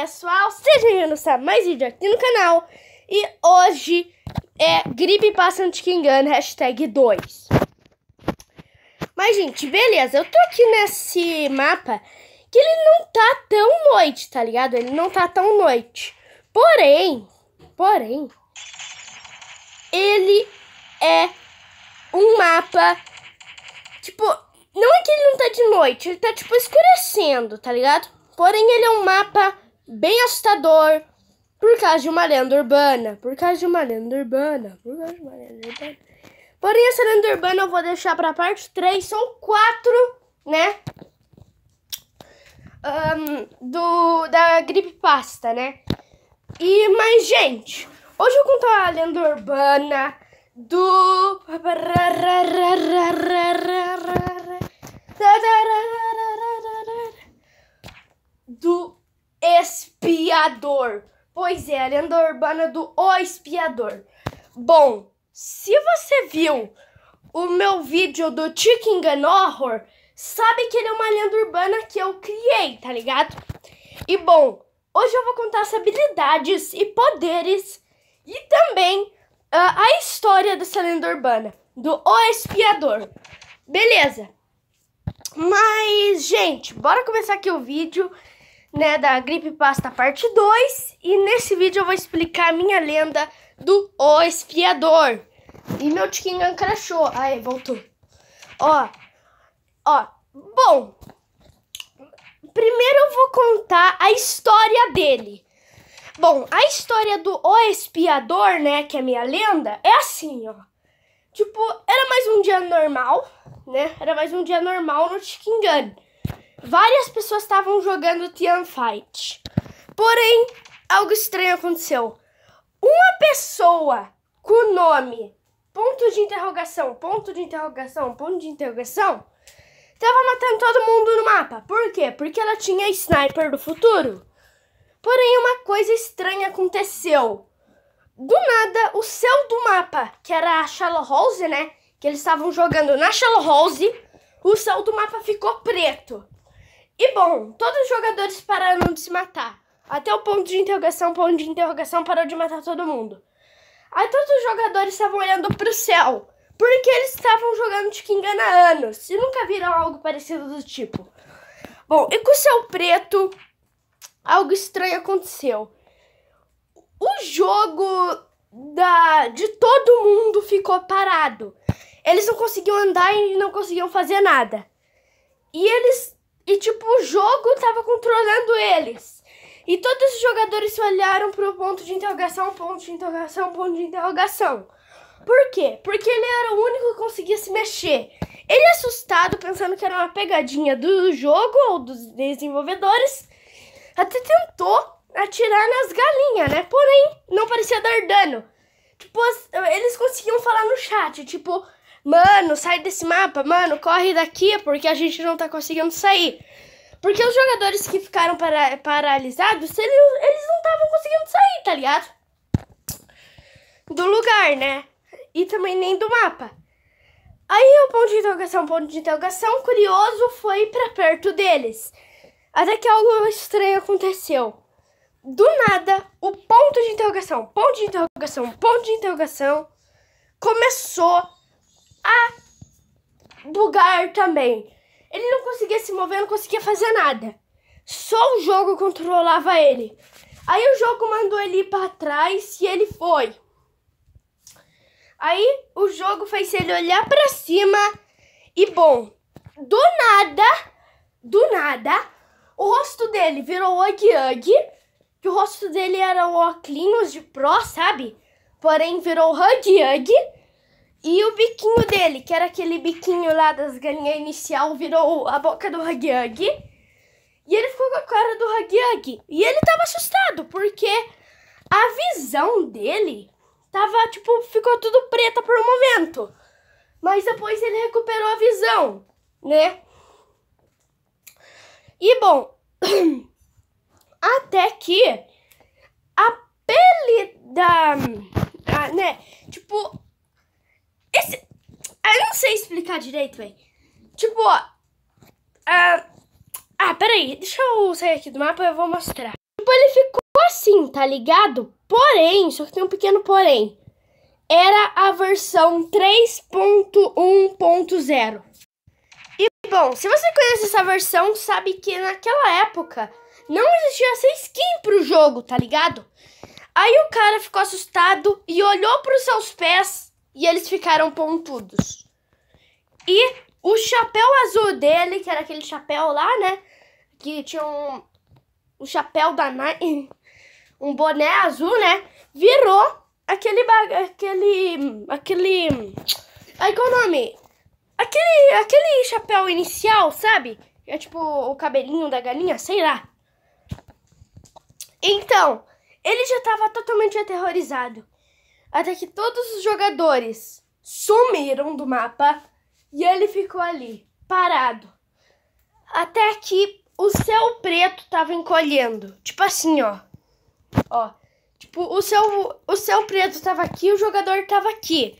pessoal, sejam bem-vindos a mais vídeo aqui no canal E hoje é gripe passante que engana, hashtag 2 Mas gente, beleza, eu tô aqui nesse mapa que ele não tá tão noite, tá ligado? Ele não tá tão noite Porém, porém, ele é um mapa, tipo, não é que ele não tá de noite, ele tá tipo escurecendo, tá ligado? Porém, ele é um mapa bem assustador por causa de uma lenda urbana. Por causa de uma lenda urbana. Por causa de uma lenda urbana. Porém, essa lenda urbana eu vou deixar pra parte 3. São quatro, né? Um, do, da gripe pasta, né? E, mas, gente, hoje eu vou contar a lenda urbana do. espiador. Pois é, a lenda urbana do O Espiador. Bom, se você viu o meu vídeo do Chicken Gun Horror, sabe que ele é uma lenda urbana que eu criei, tá ligado? E bom, hoje eu vou contar as habilidades e poderes e também uh, a história dessa lenda urbana, do O Espiador. Beleza, mas, gente, bora começar aqui o vídeo né, da Gripe Pasta Parte 2. E nesse vídeo eu vou explicar a minha lenda do O Espiador. E meu Tikingan crashou. Aí, voltou. Ó, ó. Bom, primeiro eu vou contar a história dele. Bom, a história do O Espiador, né, que é a minha lenda, é assim, ó. Tipo, era mais um dia normal, né? Era mais um dia normal no Chicken várias pessoas estavam jogando Tian Fight. Porém, algo estranho aconteceu. Uma pessoa com o nome ponto de interrogação, ponto de interrogação, ponto de interrogação, tava matando todo mundo no mapa. Por quê? Porque ela tinha sniper do futuro. Porém, uma coisa estranha aconteceu. Do nada, o céu do mapa, que era a Shallow Rose, né? Que eles estavam jogando na Shallow Rose, o céu do mapa ficou preto. E bom, todos os jogadores pararam de se matar. Até o ponto de interrogação, ponto de interrogação parou de matar todo mundo. Aí todos os jogadores estavam olhando pro céu, porque eles estavam jogando de Kingana há anos e nunca viram algo parecido do tipo. Bom, e com o céu preto, algo estranho aconteceu. O jogo da de todo mundo ficou parado. Eles não conseguiam andar e não conseguiam fazer nada. E eles e tipo, o jogo tava controlando eles. E todos os jogadores se olharam pro ponto de interrogação, ponto de interrogação, ponto de interrogação. Por quê? Porque ele era o único que conseguia se mexer. Ele é assustado, pensando que era uma pegadinha do jogo ou dos desenvolvedores, até tentou atirar nas galinhas, né? Porém, não parecia dar dano. Tipo, eles conseguiam falar no chat, tipo, Mano, sai desse mapa, mano, corre daqui porque a gente não tá conseguindo sair. Porque os jogadores que ficaram para, paralisados, eles, eles não estavam conseguindo sair, tá ligado? Do lugar, né? E também nem do mapa. Aí o ponto de interrogação, ponto de interrogação, curioso foi para perto deles. Até que algo estranho aconteceu. Do nada, o ponto de interrogação, ponto de interrogação, ponto de interrogação começou a bugar também. Ele não conseguia se mover, não conseguia fazer nada. Só o jogo controlava ele. Aí o jogo mandou ele ir para trás e ele foi. Aí o jogo fez ele olhar para cima e bom, do nada, do nada, o rosto dele virou o hug que o rosto dele era o Oclinhos de Pro sabe? Porém virou Hug-Hug e o biquinho dele, que era aquele biquinho lá das galinhas inicial, virou a boca do Hagyag. E ele ficou com a cara do Hagyag. E ele tava assustado, porque a visão dele tava, tipo, ficou tudo preta por um momento. Mas depois ele recuperou a visão, né? E bom, até que a pele da. A, ah, né? Tipo, eu não sei explicar direito, velho. Tipo, ó. Ah, ah, peraí. Deixa eu sair aqui do mapa e eu vou mostrar. Tipo, ele ficou assim, tá ligado? Porém, só que tem um pequeno porém. Era a versão 3.1.0. E, bom, se você conhece essa versão, sabe que naquela época não existia essa skin pro jogo, tá ligado? Aí o cara ficou assustado e olhou pros seus pés e eles ficaram pontudos. E o chapéu azul dele, que era aquele chapéu lá, né? Que tinha um. O chapéu da Nike. Um boné azul, né? Virou aquele. Aquele. Aquele. Aí qual é o nome? Aquele, aquele chapéu inicial, sabe? É tipo o cabelinho da galinha, sei lá. Então, ele já tava totalmente aterrorizado até que todos os jogadores sumiram do mapa e ele ficou ali, parado. Até que o céu preto tava encolhendo. Tipo assim, ó. Ó. Tipo, o céu, o céu preto tava aqui e o jogador tava aqui.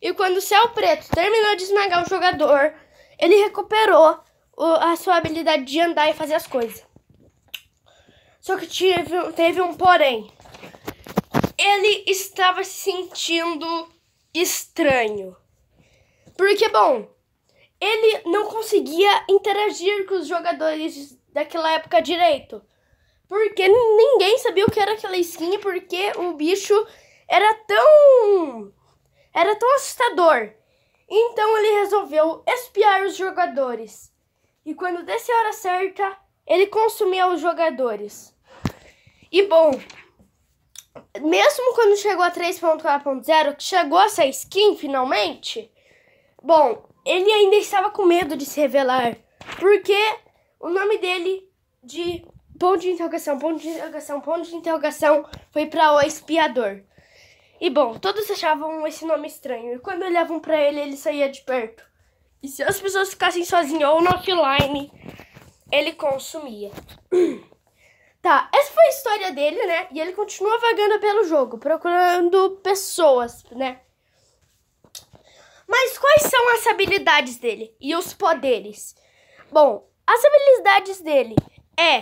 E quando o céu preto terminou de esmagar o jogador, ele recuperou a sua habilidade de andar e fazer as coisas. Só que tive, teve um porém ele estava se sentindo estranho. Porque, bom, ele não conseguia interagir com os jogadores daquela época direito. Porque ninguém sabia o que era aquela skin, porque o bicho era tão. era tão assustador. Então ele resolveu espiar os jogadores. E quando desse a hora certa, ele consumia os jogadores. E bom, mesmo quando chegou a 3.4.0, que chegou essa skin finalmente, bom, ele ainda estava com medo de se revelar, porque o nome dele de ponto de interrogação, ponto de interrogação, ponto de interrogação foi para o espiador. E bom, todos achavam esse nome estranho, e quando olhavam para ele, ele saía de perto. E se as pessoas ficassem sozinhas ou no offline, ele consumia. Tá, essa foi a história dele, né? E ele continua vagando pelo jogo, procurando pessoas, né? Mas quais são as habilidades dele e os poderes? Bom, as habilidades dele é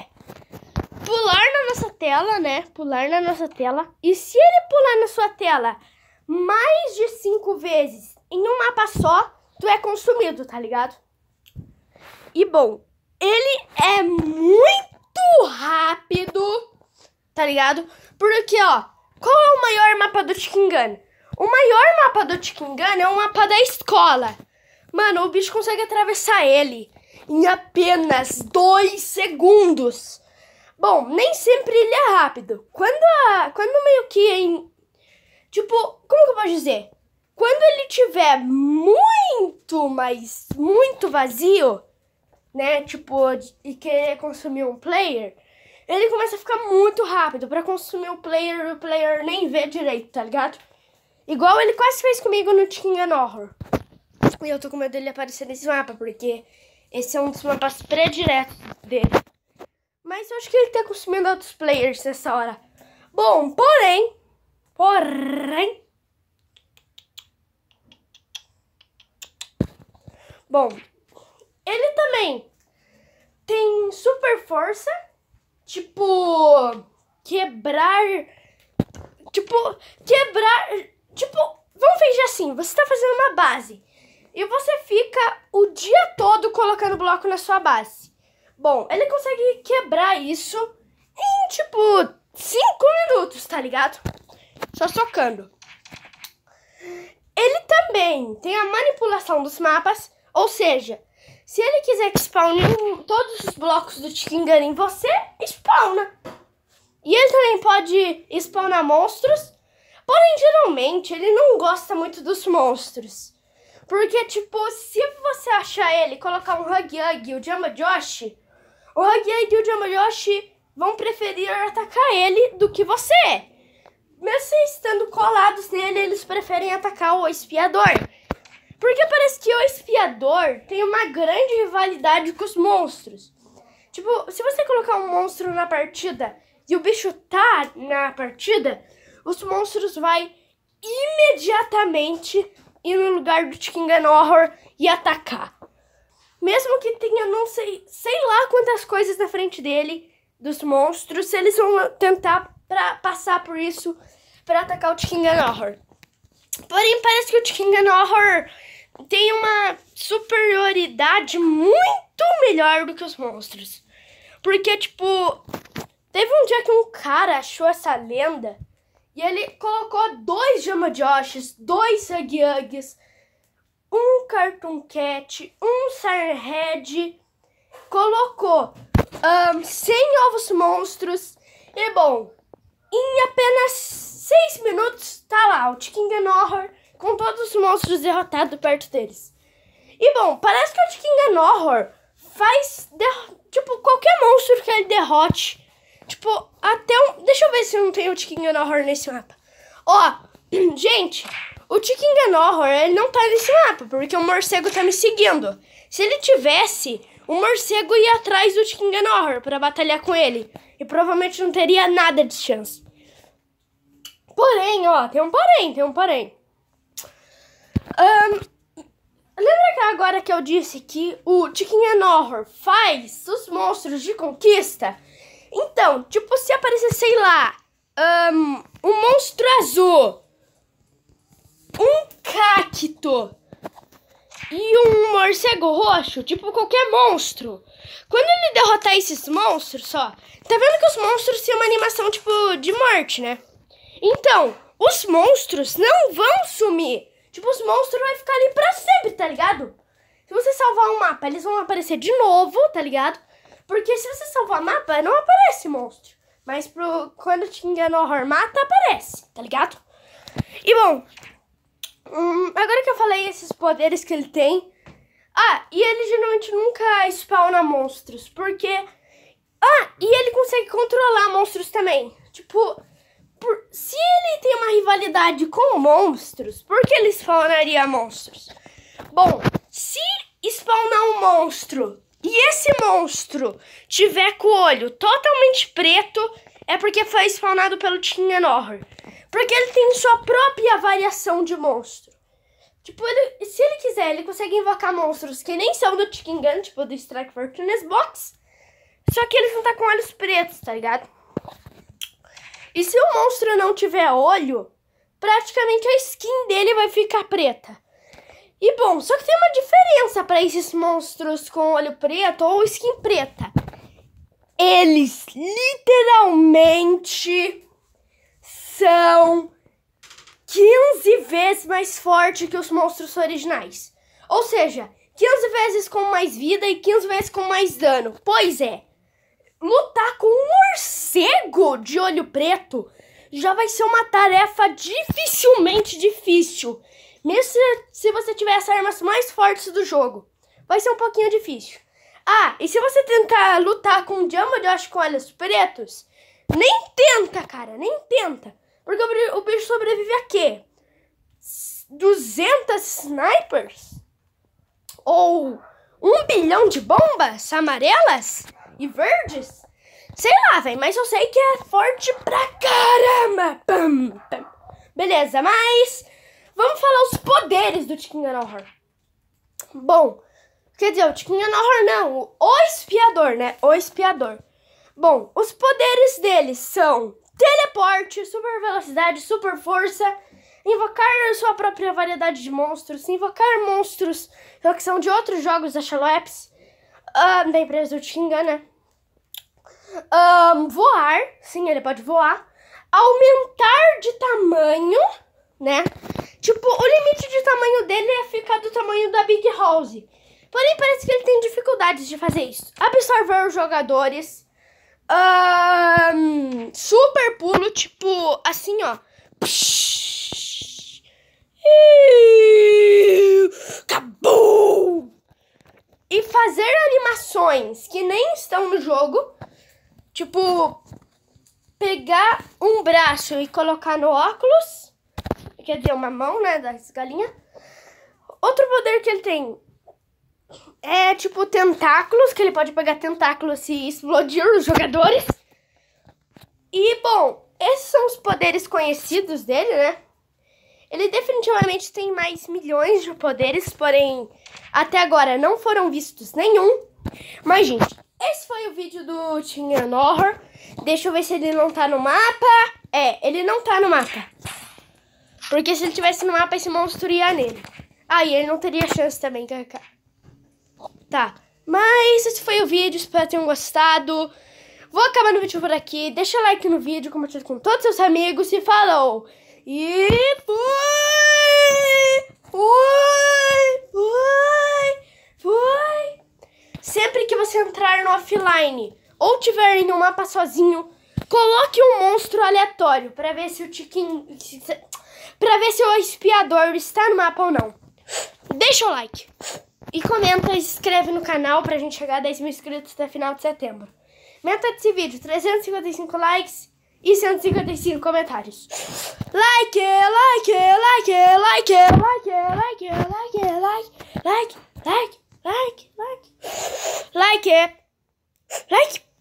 pular na nossa tela, né? Pular na nossa tela. E se ele pular na sua tela mais de cinco vezes em um mapa só, tu é consumido, tá ligado? E bom, ele é muito muito rápido, tá ligado? Porque, ó, qual é o maior mapa do Gun? O maior mapa do Gun é o mapa da escola. Mano, o bicho consegue atravessar ele em apenas dois segundos. Bom, nem sempre ele é rápido. Quando a, quando meio que em tipo, como que eu posso dizer? Quando ele tiver muito, mas muito vazio, né, tipo, e querer consumir um player, ele começa a ficar muito rápido para consumir o player o player nem vê direito, tá ligado? Igual ele quase fez comigo no King Horror. E eu tô com medo dele aparecer nesse mapa, porque esse é um dos mapas direto dele. Mas eu acho que ele tá consumindo outros players nessa hora. Bom, porém, porém... Bom, ele também tem super força, tipo quebrar, tipo quebrar, tipo, vamos fazer assim, você está fazendo uma base e você fica o dia todo colocando bloco na sua base. Bom, ele consegue quebrar isso em tipo 5 minutos, tá ligado? Só socando. Ele também tem a manipulação dos mapas, ou seja, se ele quiser que spawne todos os blocos do Tikingan em você, spawna. E ele também pode spawnar monstros. Porém, geralmente, ele não gosta muito dos monstros. Porque, tipo, se você achar ele colocar um Hagyag e o Jamba Josh, o Hagyag e o Jamba Josh vão preferir atacar ele do que você. Mesmo estando colados nele, eles preferem atacar o espiador. Porque parece que o espiador tem uma grande rivalidade com os monstros. Tipo, se você colocar um monstro na partida e o bicho tá na partida, os monstros vai imediatamente ir no lugar do Tikingan Horror e atacar. Mesmo que tenha não sei, sei lá quantas coisas na frente dele, dos monstros, eles vão tentar pra, passar por isso para atacar o Tikingan Horror. Porém, parece que o Chicken Horror tem uma superioridade muito melhor do que os monstros. Porque, tipo, teve um dia que um cara achou essa lenda e ele colocou dois Jama Joshes, dois Huggy um Cartoon Cat, um Sarhead. Colocou um, 100 ovos monstros. E, bom, em apenas seis minutos, tá lá o Tikingan Horror com todos os monstros derrotados perto deles. E bom, parece que o Tikingan Horror faz, tipo, qualquer monstro que ele derrote. Tipo, até um... Deixa eu ver se não tem o Tikingan Horror nesse mapa. Ó, gente, o Tikingan Horror, ele não tá nesse mapa, porque o morcego tá me seguindo. Se ele tivesse, o morcego ia atrás do Tikingan Horror pra batalhar com ele. E provavelmente não teria nada de chance. Porém, ó, tem um porém, tem um porém. Um, lembra que agora que eu disse que o Chicken and Horror faz os monstros de conquista? Então, tipo, se aparecer, sei lá, um, um monstro azul, um cacto e um morcego roxo, tipo qualquer monstro. Quando ele derrotar esses monstros, só, tá vendo que os monstros têm uma animação tipo de morte, né? Então, os monstros não vão sumir. Tipo, os monstros vão ficar ali pra sempre, tá ligado? Se você salvar um mapa, eles vão aparecer de novo, tá ligado? Porque se você salvar mapa, não aparece monstro. Mas pro, quando te engana horror mata, aparece, tá ligado? E bom, hum, agora que eu falei esses poderes que ele tem. Ah, e ele geralmente nunca spawna monstros, porque. Ah, e ele consegue controlar monstros também. Tipo, se ele tem uma rivalidade com monstros, por que ele spawnaria monstros? Bom, se spawnar um monstro e esse monstro tiver com o olho totalmente preto, é porque foi spawnado pelo Tingan Horror. Porque ele tem sua própria variação de monstro. Tipo, ele, se ele quiser, ele consegue invocar monstros que nem são do Chicken Gun, tipo do Strike Fortunes Box. Só que eles não tá com olhos pretos, tá ligado? E se o monstro não tiver olho, praticamente a skin dele vai ficar preta. E bom, só que tem uma diferença para esses monstros com olho preto ou skin preta. Eles literalmente são 15 vezes mais fortes que os monstros originais. Ou seja, 15 vezes com mais vida e 15 vezes com mais dano. Pois é, lutar com de olho preto, já vai ser uma tarefa dificilmente difícil. Mesmo se, se você tiver as armas mais fortes do jogo, vai ser um pouquinho difícil. Ah, e se você tentar lutar com o eu acho com olhos pretos, nem tenta, cara, nem tenta. Porque o bicho sobrevive a quê? 200 snipers? Ou um bilhão de bombas amarelas e verdes? Sei lá, velho, mas eu sei que é forte pra caramba. Pum, pum. Beleza, mas vamos falar os poderes do Tiquinho Horror. Bom, quer dizer, o Tiquinho Horror não, o espiador, né? O espiador. Bom, os poderes dele são teleporte, super velocidade, super força, invocar sua própria variedade de monstros, invocar monstros que são de outros jogos da Shalops, uh, ah, da empresa do Tinga, né? um, voar, sim, ele pode voar, aumentar de tamanho, né? Tipo, o limite de tamanho dele é ficar do tamanho da Big House. Porém, parece que ele tem dificuldades de fazer isso. Absorver os jogadores. Um, super pulo, tipo, assim, ó. Acabou! E fazer animações que nem estão no jogo Tipo, pegar um braço e colocar no óculos. Quer dizer, uma mão, né? Das galinhas. Outro poder que ele tem é tipo tentáculos, que ele pode pegar tentáculos e explodir os jogadores. E bom, esses são os poderes conhecidos dele, né? Ele definitivamente tem mais milhões de poderes, porém até agora não foram vistos nenhum. Mas gente, esse foi o vídeo do Tinha Horror. Deixa eu ver se ele não tá no mapa. É, ele não tá no mapa. Porque se ele tivesse no mapa, esse monstro ia nele. Aí ah, ele não teria chance também, KK. É tá. Mas esse foi o vídeo, espero que tenham gostado. Vou acabar no vídeo por aqui. Deixa o like no vídeo, compartilha com todos seus amigos e falou! E fui! Fui! Fui! Fui! Sempre que você entrar no offline ou tiver em um mapa sozinho, coloque um monstro aleatório para ver se o Tiki, para ver se o espiador está no mapa ou não. Deixa o like. E comenta e se inscreve no canal pra gente chegar a 10 mil inscritos até final de setembro. Meta desse vídeo, 355 likes e 155 comentários. Like, like, like, like, like, like, like, like, like, like, like. like, like, like it, like.